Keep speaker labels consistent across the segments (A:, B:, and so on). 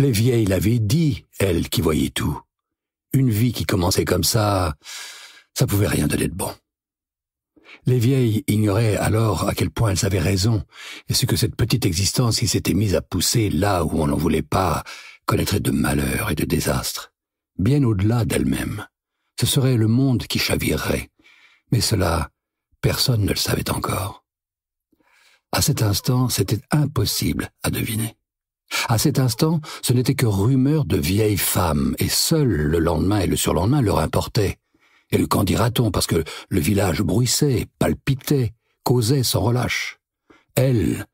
A: Les vieilles l'avaient dit, elles qui voyaient tout. Une vie qui commençait comme ça, ça pouvait rien donner de bon. Les vieilles ignoraient alors à quel point elles avaient raison, et ce que cette petite existence qui s'était mise à pousser là où on n'en voulait pas connaîtrait de malheurs et de désastres, bien au-delà d'elles-mêmes. Ce serait le monde qui chavirerait, mais cela, personne ne le savait encore. À cet instant, c'était impossible à deviner. À cet instant, ce n'était que rumeurs de vieilles femmes, et seul le lendemain et le surlendemain leur importaient. Et le qu'en dira-t-on, parce que le village bruissait, palpitait, causait sans relâche. Elles,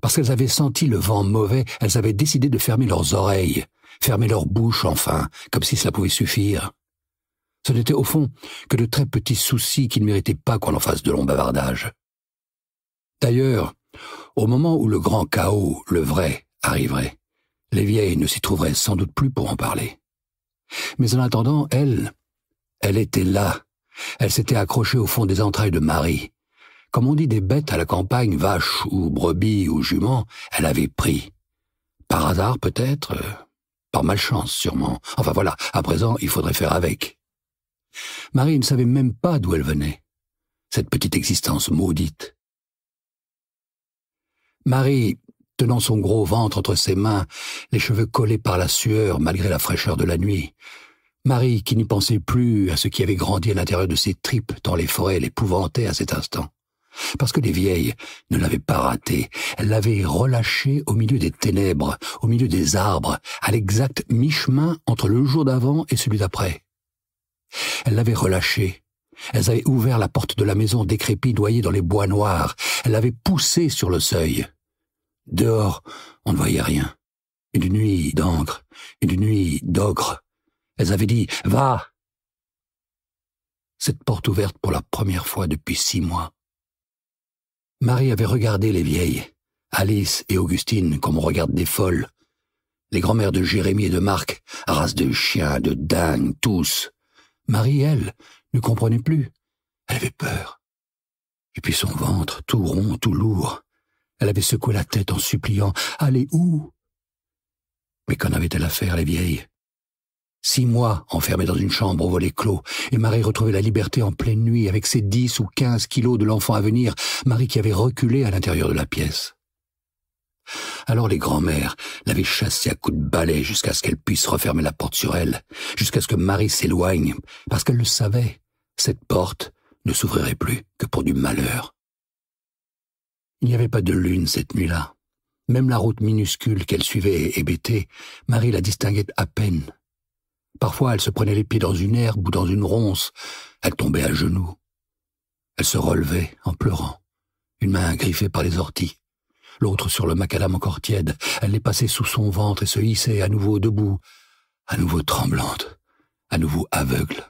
A: parce qu'elles avaient senti le vent mauvais, elles avaient décidé de fermer leurs oreilles, fermer leurs bouche enfin, comme si cela pouvait suffire. Ce n'était au fond que de très petits soucis qui ne méritaient pas qu'on en fasse de longs bavardages. D'ailleurs, au moment où le grand chaos, le vrai, arriverait. Les vieilles ne s'y trouveraient sans doute plus pour en parler. Mais en attendant, elle, elle était là. Elle s'était accrochée au fond des entrailles de Marie. Comme on dit des bêtes à la campagne, vaches ou brebis ou juments, elle avait pris. Par hasard peut-être, euh, par malchance sûrement. Enfin voilà, à présent il faudrait faire avec. Marie ne savait même pas d'où elle venait, cette petite existence maudite. Marie tenant son gros ventre entre ses mains, les cheveux collés par la sueur malgré la fraîcheur de la nuit. Marie, qui n'y pensait plus à ce qui avait grandi à l'intérieur de ses tripes, dans les forêts l'épouvantait à cet instant. Parce que les vieilles ne l'avaient pas raté, elles l'avaient relâché au milieu des ténèbres, au milieu des arbres, à l'exact mi-chemin entre le jour d'avant et celui d'après. Elles l'avaient relâché, elles avaient ouvert la porte de la maison décrépite dans les bois noirs, elles l'avaient poussée sur le seuil. Dehors, on ne voyait rien. Une nuit d'encre, une nuit d'ogre. Elles avaient dit « Va !» Cette porte ouverte pour la première fois depuis six mois. Marie avait regardé les vieilles, Alice et Augustine, comme on regarde des folles. Les grands-mères de Jérémie et de Marc, race de chiens, de dingues, tous. Marie, elle, ne comprenait plus. Elle avait peur. Et puis son ventre, tout rond, tout lourd, elle avait secoué la tête en suppliant. Allez où Mais qu'en avait-elle à faire, les vieilles Six mois enfermées dans une chambre au volet clos, et Marie retrouvait la liberté en pleine nuit avec ses dix ou quinze kilos de l'enfant à venir, Marie qui avait reculé à l'intérieur de la pièce. Alors les grands-mères l'avaient chassée à coups de balai jusqu'à ce qu'elle puisse refermer la porte sur elle, jusqu'à ce que Marie s'éloigne, parce qu'elle le savait, cette porte ne s'ouvrirait plus que pour du malheur. Il n'y avait pas de lune cette nuit-là. Même la route minuscule qu'elle suivait, hébétée, Marie la distinguait à peine. Parfois, elle se prenait les pieds dans une herbe ou dans une ronce. Elle tombait à genoux. Elle se relevait en pleurant, une main griffée par les orties, l'autre sur le macadam encore tiède. Elle les passait sous son ventre et se hissait à nouveau debout, à nouveau tremblante, à nouveau aveugle.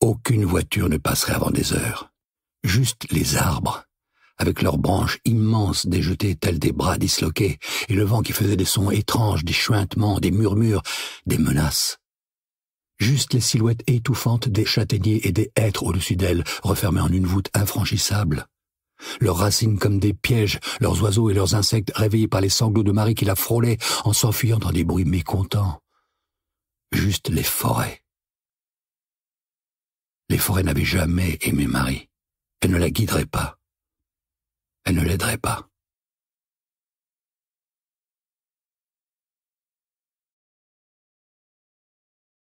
A: Aucune voiture ne passerait avant des heures. Juste les arbres avec leurs branches immenses déjetées telles des bras disloqués, et le vent qui faisait des sons étranges, des chuintements, des murmures, des menaces. Juste les silhouettes étouffantes des châtaigniers et des hêtres au-dessus d'elles, refermées en une voûte infranchissable. Leurs racines comme des pièges, leurs oiseaux et leurs insectes réveillés par les sanglots de Marie qui la frôlaient en s'enfuyant dans des bruits mécontents. Juste les forêts. Les forêts n'avaient jamais aimé Marie. Elles ne la guideraient pas elle ne l'aiderait pas.